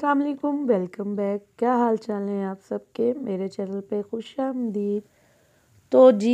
अस्सलाम welcome back क्या हाल चाल हैं आप सबके मेरे चैनल पे खुश आमदीद तो जी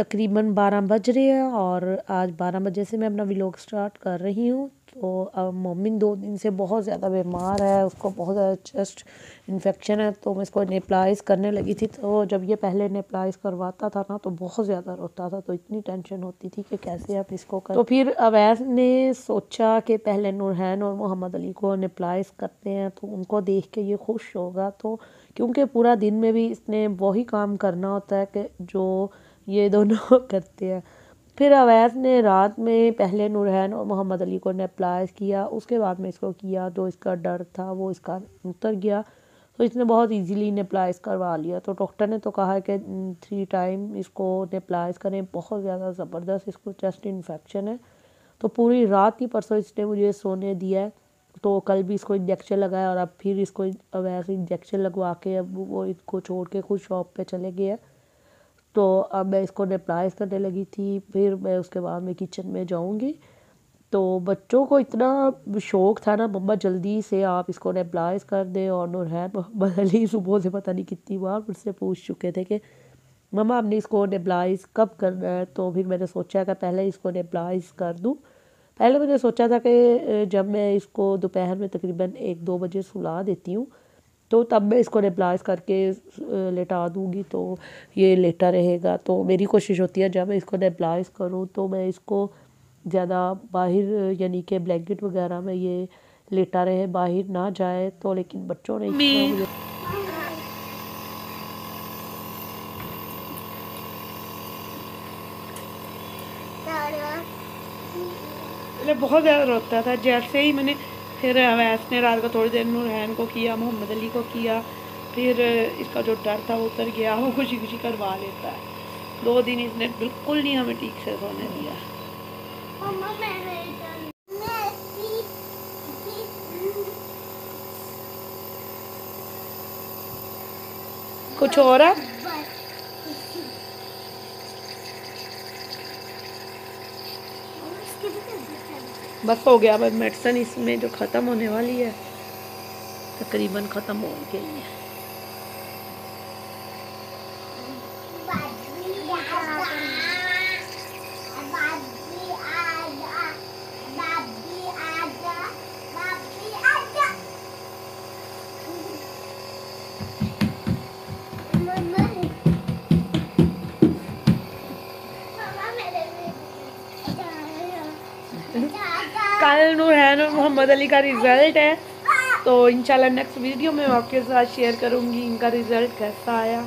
तकरीबन बारह बज रहे हैं और आज बारह बजे से मैं अपना व्लॉग स्टार्ट कर रही हूँ तो um, मम्मी दो दिन से बहुत ज़्यादा बीमार है उसको बहुत ज़्यादा चेस्ट इन्फेक्शन है तो मैं इसको नेप्लाइज करने लगी थी तो जब ये पहले नेप्लाइज करवाता था ना तो बहुत ज़्यादा रोता था तो इतनी टेंशन होती थी कि कैसे आप इसको कर तो फिर अवैस ने सोचा कि पहले नूरहन और मोहम्मद अली को नेप्लाइज करते हैं तो उनको देख के ये खुश होगा तो क्योंकि पूरा दिन में भी इसने वही काम करना होता है कि जो ये दोनों करते हैं फिर अवैध ने रात में पहले नूरहन और मोहम्मद अली को नेप्लाइज किया उसके बाद में इसको किया जो तो इसका डर था वो इसका उतर गया तो इसने बहुत इजीली नेपलाइज करवा लिया तो डॉक्टर ने तो कहा कि थ्री टाइम इसको नेप्लाइज करें बहुत ज़्यादा ज़बरदस्त इसको चेस्ट इन्फेक्शन है तो पूरी रात ही परसों इसने मुझे सोने दिया है तो कल भी इसको इंजेक्शन लगाया और अब फिर इसको वैसे इंजेक्शन लगवा के अब वो इसको छोड़ के खुद शॉप पर चले गए तो अब मैं इसको नेपलाइज करने लगी थी फिर मैं उसके बाद में किचन में जाऊँगी तो बच्चों को इतना शौक़ था ना मम्मा जल्दी से आप इसको नेपलाइज कर दें और नूरहैन मोहम्मद अली सुबह से पता नहीं कितनी बार मुझसे पूछ चुके थे कि मम्मा आपने इसको नेबलाइज कब करना है तो फिर मैंने सोचा था पहले इसको नेबलाइज कर दूँ पहले मैंने सोचा था कि जब मैं इसको दोपहर में तकरीबन एक दो बजे सुला देती हूँ तो तब मैं इसको रिप्लास करके लेटा दूँगी तो ये लेटा रहेगा तो मेरी कोशिश होती है जब मैं इसको रिप्लास करूँ तो मैं इसको ज़्यादा बाहर यानी कि ब्लैंकेट वगैरह में ये लेटा रहे बाहर ना जाए तो लेकिन बच्चों ने मतलब बहुत ज़्यादा रोता था जैसे ही मैंने फिर अवैस ने रात को थोड़ी देर नूरहैन को किया मोहम्मद अली को किया फिर इसका जो डर था वो उतर गया वो खुशी खुशी करवा लेता है दो दिन इसने बिल्कुल नहीं हमें ठीक से सोने दिया कुछ और है बस हो गया अब मेडिसन इसमें जो ख़त्म होने वाली है तकरीबन ख़त्म हो गई है मोहम्मद अली का रिज़ल्ट है तो इंशाल्लाह नेक्स्ट वीडियो में आपके साथ शेयर करूँगी इनका रिज़ल्ट कैसा आया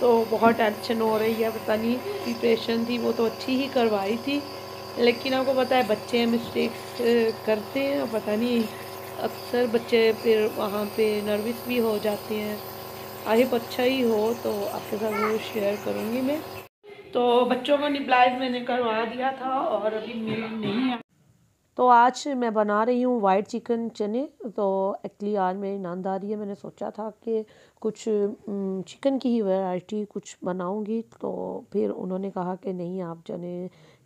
तो बहुत टेंशन हो रही है पता नहीं प्रिपरेशन थी वो तो अच्छी ही करवाई थी लेकिन आपको पता है बच्चे मिस्टेक्स करते हैं और पता नहीं अक्सर बच्चे फिर वहाँ पे नर्वस भी हो जाते हैं आहिप अच्छा ही हो तो आपके साथ वो शेयर करूँगी मैं तो बच्चों को निप्लाइज मैंने करवा दिया था और अभी मेल नहीं आया तो आज मैं बना रही हूँ वाइट चिकन चने तो एक्चुअली आज मेरी रही है मैंने सोचा था कि कुछ चिकन की ही वैरायटी कुछ बनाऊँगी तो फिर उन्होंने कहा कि नहीं आप चने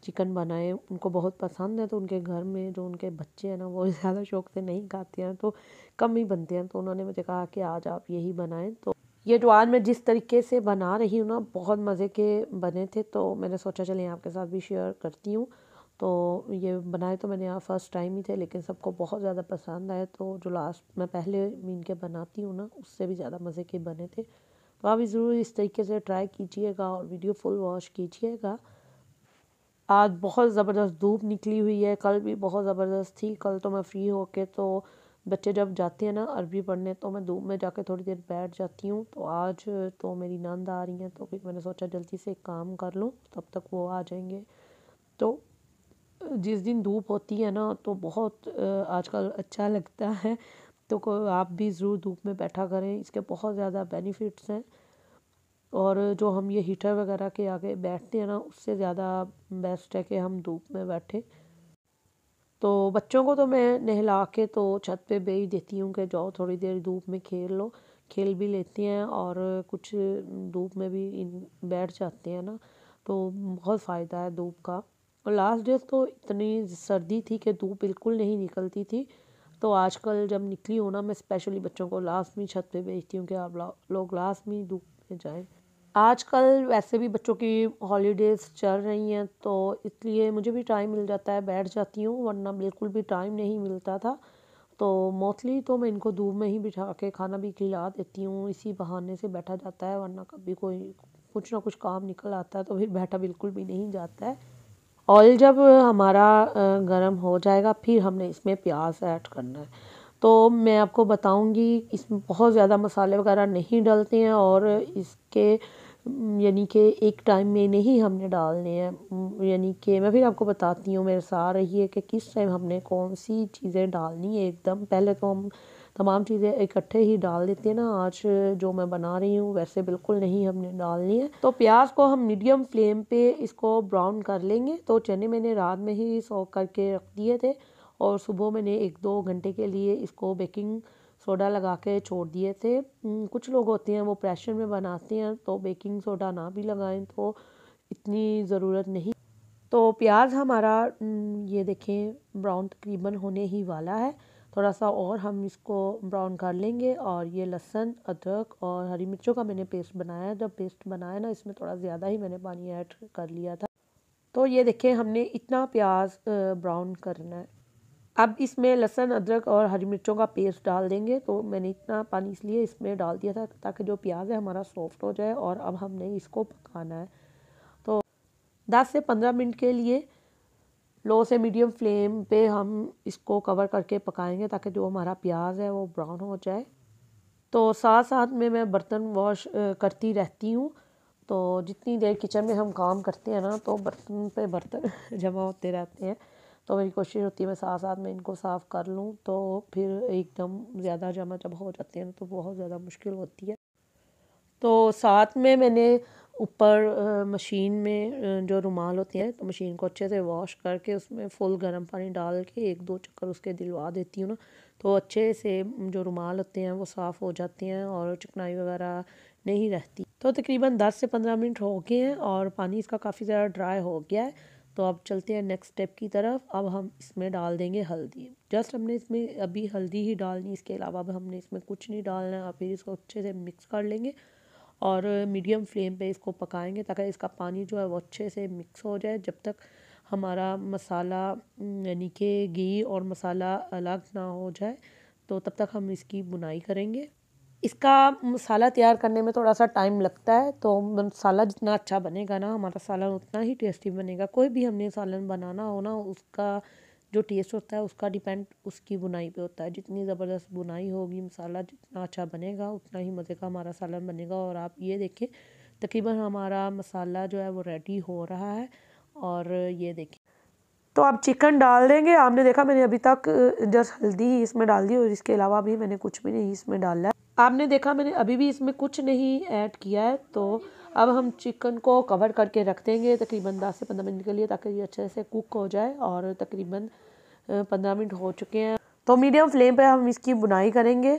चिकन बनाएं उनको बहुत पसंद है तो उनके घर में जो उनके बच्चे हैं ना वो ज़्यादा शौक से नहीं खाते हैं तो कम ही बनते हैं तो उन्होंने मुझे कहा कि आज आप यही बनाएं तो ये जो आज मैं जिस तरीके से बना रही हूँ ना बहुत मज़े के बने थे तो मैंने सोचा चलें आपके साथ भी शेयर करती हूँ तो ये बनाए तो मैंने यहाँ फ़र्स्ट टाइम ही थे लेकिन सबको बहुत ज़्यादा पसंद आए तो जो लास्ट मैं पहले मीन के बनाती हूँ ना उससे भी ज़्यादा मज़े के बने थे तो आप भी ज़रूर इस तरीके से ट्राई कीजिएगा और वीडियो फुल वॉश कीजिएगा आज बहुत ज़बरदस्त धूप निकली हुई है कल भी बहुत ज़बरदस्त थी कल तो मैं फ्री होके तो बच्चे जब जाते हैं ना अरबी पढ़ने तो मैं धूप में जाके थोड़ी देर बैठ जाती हूँ तो आज तो मेरी नंद आ रही हैं तो फिर मैंने सोचा जल्दी से एक काम कर लूँ तब तक वो आ जाएंगे तो जिस दिन धूप होती है ना तो बहुत आजकल अच्छा लगता है तो आप भी ज़रूर धूप में बैठा करें इसके बहुत ज़्यादा बेनिफिट्स हैं और जो हम ये हीटर वगैरह के आगे बैठते हैं ना उससे ज़्यादा बेस्ट है कि हम धूप में बैठें तो बच्चों को तो मैं नहला के तो छत पे भेज देती हूँ कि जाओ थोड़ी देर धूप में खेल लो खेल भी लेते हैं और कुछ धूप में भी इन बैठ जाते हैं ना तो बहुत फ़ायदा है धूप का और लास्ट डेज तो इतनी सर्दी थी कि धूप बिल्कुल नहीं निकलती थी तो आजकल जब निकली हो ना मैं स्पेशली बच्चों को लास्ट में छत पे भेजती हूँ कि आप लोग लास्ट में धूप में जाएँ आजकल वैसे भी बच्चों की हॉलीडेज़ चल रही हैं तो इसलिए मुझे भी टाइम मिल जाता है बैठ जाती हूँ वरना बिल्कुल भी टाइम नहीं मिलता था तो मोस्टली तो मैं इनको धूप में ही बिठा के खाना भी खिला देती हूँ इसी बहाने से बैठा जाता है वरना कभी कोई कुछ ना कुछ काम निकल आता है तो फिर बैठा बिल्कुल भी नहीं जाता है ऑयल जब हमारा गर्म हो जाएगा फिर हमने इसमें प्याज ऐड करना है तो मैं आपको बताऊंगी इसमें बहुत ज़्यादा मसाले वगैरह नहीं डलते हैं और इसके यानी कि एक टाइम में नहीं हमने डालने हैं यानी कि मैं फिर आपको बताती हूँ मेरे साथ रही है कि किस टाइम हमने कौन सी चीज़ें डालनी है एकदम पहले तो हम तमाम चीज़ें इकट्ठे ही डाल देती हैं ना आज जो मैं बना रही हूँ वैसे बिल्कुल नहीं हमने डालनी है तो प्याज को हम मीडियम फ्लेम पे इसको ब्राउन कर लेंगे तो चने मैंने रात में ही सो करके रख दिए थे और सुबह मैंने एक दो घंटे के लिए इसको बेकिंग सोडा लगा के छोड़ दिए थे कुछ लोग होते हैं वो प्रेशर में बनाते हैं तो बेकिंग सोडा ना भी लगाएं तो इतनी ज़रूरत नहीं तो प्याज हमारा ये देखें ब्राउन तकरीबन होने ही वाला है थोड़ा सा और हम इसको ब्राउन कर लेंगे और ये लहसन अदरक और हरी मिर्चों का मैंने पेस्ट बनाया है जब पेस्ट बनाया ना इसमें थोड़ा ज़्यादा ही मैंने पानी ऐड कर लिया था तो ये देखें हमने इतना प्याज ब्राउन करना है अब इसमें लहसन अदरक और हरी मिर्चों का पेस्ट डाल देंगे तो मैंने इतना पानी इसलिए इसमें डाल दिया था ताकि जो प्याज है हमारा सॉफ्ट हो जाए और अब हमने इसको पकाना है तो 10 से 15 मिनट के लिए लो से मीडियम फ्लेम पे हम इसको कवर करके पकाएंगे ताकि जो हमारा प्याज है वो ब्राउन हो जाए तो साथ साथ में मैं बर्तन वॉश करती रहती हूँ तो जितनी देर किचन में हम काम करते हैं ना तो बर्तन पे बर्तन जमा होते रहते हैं तो मेरी कोशिश होती है मैं साथ साथ में इनको साफ़ कर लूँ तो फिर एकदम ज़्यादा जमा जब हो जाते हैं तो बहुत ज़्यादा मुश्किल होती है तो साथ में मैंने ऊपर मशीन में जो रुमाल होती है तो मशीन को अच्छे से वॉश करके उसमें फुल गर्म पानी डाल के एक दो चक्कर उसके दिलवा देती हूँ ना तो अच्छे से जो रुमाल होते हैं वो साफ़ हो जाते हैं और चिकनाई वगैरह नहीं रहती तो तकरीबन 10 से 15 मिनट हो गए हैं और पानी इसका काफ़ी ज़्यादा ड्राई हो गया है तो अब चलते हैं नेक्स्ट स्टेप की तरफ अब हम इसमें डाल देंगे हल्दी जस्ट हमने इसमें अभी हल्दी ही डालनी इसके अलावा अब हमने इसमें कुछ नहीं डालना है फिर इसको अच्छे से मिक्स कर लेंगे और मीडियम फ्लेम पे इसको पकाएंगे ताकि इसका पानी जो है वो अच्छे से मिक्स हो जाए जब तक हमारा मसाला यानी कि घी और मसाला अलग ना हो जाए तो तब तक हम इसकी बुनाई करेंगे इसका मसाला तैयार करने में थोड़ा सा टाइम लगता है तो मसाला जितना अच्छा बनेगा ना हमारा सालन उतना ही टेस्टी बनेगा कोई भी हमने सालन बनाना हो ना उसका जो टेस्ट होता है उसका डिपेंड उसकी बुनाई पे होता है जितनी ज़बरदस्त बुनाई होगी मसाला जितना अच्छा बनेगा उतना ही मज़े का हमारा सालन बनेगा और आप ये देखें तकरीबन हमारा मसाला जो है वो रेडी हो रहा है और ये देखें तो आप चिकन डाल देंगे आपने देखा मैंने अभी तक जस्ट हल्दी ही इसमें डाल दी और इसके अलावा भी मैंने कुछ भी नहीं इसमें डाला है आपने देखा मैंने अभी भी इसमें कुछ नहीं ऐड किया है तो अब हम चिकन को कवर करके रख देंगे तकरीबन 10 से 15 मिनट के लिए ताकि ये अच्छे से कुक हो जाए और तकरीबन पंद्रह मिनट हो चुके हैं तो मीडियम फ्लेम पे हम इसकी बुनाई करेंगे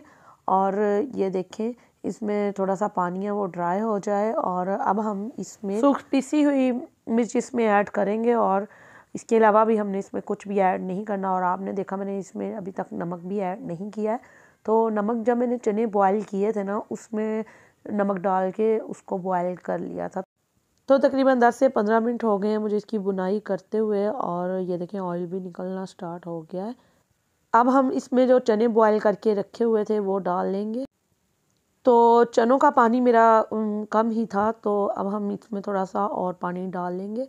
और ये देखें इसमें थोड़ा सा पानी है वो ड्राई हो जाए और अब हम इसमें सूख पीसी हुई मिर्च इसमें ऐड करेंगे और इसके अलावा भी हमने इसमें कुछ भी ऐड नहीं करना और आपने देखा मैंने इसमें अभी तक नमक भी ऐड नहीं किया है तो नमक जब मैंने चने बॉयल किए थे ना उसमें नमक डाल के उसको बॉयल कर लिया था तो तकरीबन 10 से 15 मिनट हो गए हैं मुझे इसकी बुनाई करते हुए और ये देखें ऑयल भी निकलना स्टार्ट हो गया है अब हम इसमें जो चने बॉयल करके रखे हुए थे वो डाल लेंगे तो चनों का पानी मेरा कम ही था तो अब हम इसमें थोड़ा सा और पानी डाल लेंगे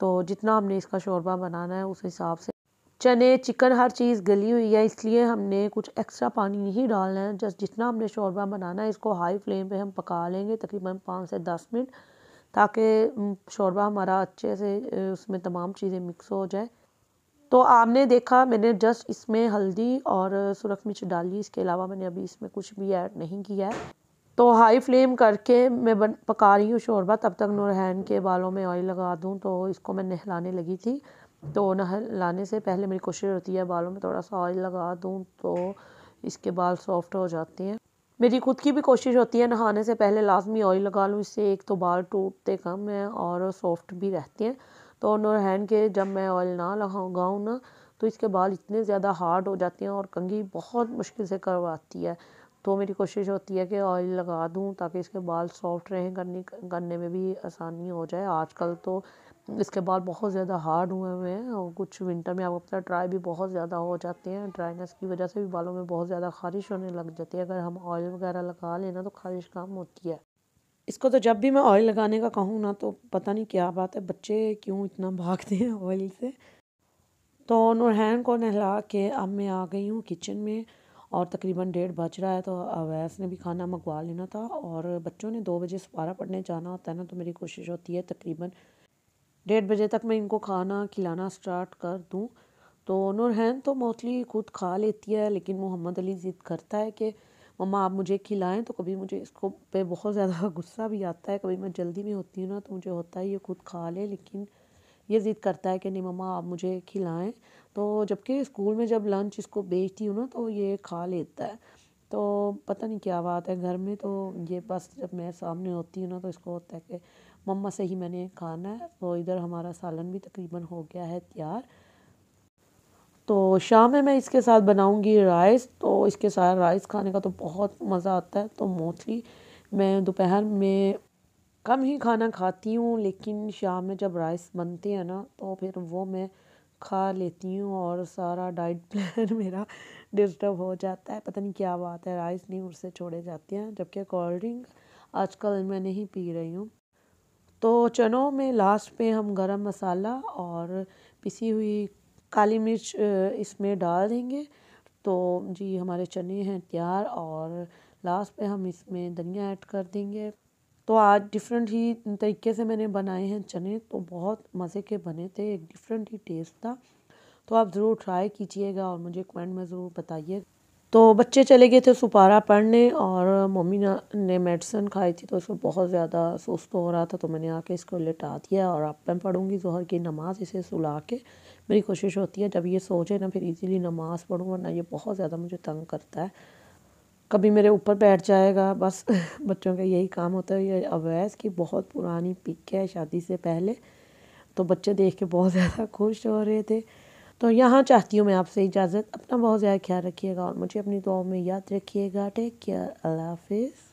तो जितना हमने इसका शोरबा बनाना है उस हिसाब से चने चिकन हर चीज़ गली हुई है इसलिए हमने कुछ एक्स्ट्रा पानी नहीं डालना है जस्ट जितना हमने शोरबा बनाना है इसको हाई फ्लेम पे हम पका लेंगे तकरीबन पाँच से दस मिनट ताकि शौरबा हमारा अच्छे से उसमें तमाम चीज़ें मिक्स हो जाए तो आपने देखा मैंने जस्ट इसमें हल्दी और सुरख मिर्च डाली इसके अलावा मैंने अभी इसमें कुछ भी ऐड नहीं किया है तो हाई फ्लेम करके मैं बन पका रही हूँ शौरबा तब तक नूरहैन के बालों में ऑयल लगा दूँ तो इसको मैं नहलाने लगी थी तो नहलाने से पहले मेरी कोशिश होती है बालों में थोड़ा सा ऑयल लगा दूँ तो इसके बाल सॉफ्ट हो जाते हैं मेरी खुद की भी कोशिश होती है नहाने से पहले लाजमी ऑयल लगा लूँ इससे एक तो बाल टूटते कम है और सॉफ्ट भी रहते हैं तो नोर हैंड के जब मैं ऑयल ना लगाऊँ ना तो इसके बाल इतने ज़्यादा हार्ड हो जाते हैं और कंघी बहुत मुश्किल से करवाती है तो मेरी कोशिश होती है कि ऑयल लगा दूँ ताकि इसके बाल सॉफ्ट रहें करने करने में भी आसानी हो जाए आजकल तो इसके बाल बहुत ज़्यादा हार्ड हुए हुए हैं और कुछ विंटर में आपको पता है ड्राई भी बहुत ज़्यादा हो जाते हैं ड्राइनेस की वजह से भी बालों में बहुत ज़्यादा ख़ारिश होने लग जाती है अगर हम ऑयल वगैरह लगा लेना तो ख़ारिश कम होती है इसको तो जब भी मैं ऑयल लगाने का कहूँ ना तो पता नहीं क्या बात है बच्चे क्यों इतना भागते हैं ऑयल से तो नुरहैन को नहला के अब मैं आ गई हूँ किचन में और तकरीबन डेढ़ बज रहा है तो अवैस ने भी खाना मंगवा लेना था और बच्चों ने दो बजे सपारा पढ़ने जाना होता है ना तो मेरी कोशिश होती है तकरीबन डेढ़ बजे तक मैं इनको खाना खिलाना स्टार्ट कर दूँ तो नूरहन तो मोस्टली खुद खा लेती है लेकिन मोहम्मद अली ज़िद करता है कि मम्मा आप मुझे खिलाएं तो कभी मुझे इसको पे बहुत ज़्यादा गुस्सा भी आता है कभी मैं जल्दी में होती हूँ ना तो मुझे होता है ये खुद खा ले लेकिन ये ज़िद करता है कि नहीं मम्मा आप मुझे खिलाएं तो जबकि स्कूल में जब लंच इसको बेचती हूँ ना तो ये खा लेता है तो पता नहीं क्या बात है घर में तो ये बस जब मैं सामने होती हूँ ना तो इसको होता है कि मम्मा से ही मैंने खाना है तो इधर हमारा सालन भी तकरीबन हो गया है तैयार तो शाम में मैं इसके साथ बनाऊंगी राइस तो इसके साथ राइस खाने का तो बहुत मज़ा आता है तो मोस्टली मैं दोपहर में कम ही खाना खाती हूँ लेकिन शाम में जब राइस बनते हैं ना तो फिर वो मैं खा लेती हूँ और सारा डाइट प्लान मेरा डिस्टर्ब हो जाता है पता नहीं क्या बात है राइस नहीं उससे छोड़े जाते हैं जबकि कोल्ड ड्रिंक आजकल मैं नहीं पी रही हूँ तो चनों में लास्ट पे हम गरम मसाला और पिसी हुई काली मिर्च इसमें डाल देंगे तो जी हमारे चने हैं तैयार और लास्ट पे हम इसमें धनिया ऐड कर देंगे तो आज डिफरेंट ही तरीके से मैंने बनाए हैं चने तो बहुत मज़े के बने थे एक डिफरेंट ही टेस्ट था तो आप ज़रूर ट्राई कीजिएगा और मुझे कमेंट में ज़रूर बताइए तो बच्चे चले गए थे सुपारा पढ़ने और मम्मी ने मेडिसिन खाई थी तो उसमें बहुत ज़्यादा सुस्त हो रहा था तो मैंने आके इसको लेटा दिया और अब मैं पढ़ूँगी जहर की नमाज़ इसे सुला के मेरी कोशिश होती है जब ये सोचे ना फिर इजीली नमाज़ पढ़ूँ वरना ये बहुत ज़्यादा मुझे तंग करता है कभी मेरे ऊपर बैठ जाएगा बस बच्चों का यही काम होता है ये अवैस की बहुत पुरानी पिक है शादी से पहले तो बच्चे देख के बहुत ज़्यादा खुश हो रहे थे तो यहाँ चाहती हूँ मैं आपसे इजाज़त अपना बहुत ज़्यादा ख्याल रखिएगा और मुझे अपनी दुआओं में याद रखिएगा टेक केयर अल्लाह हाफिज़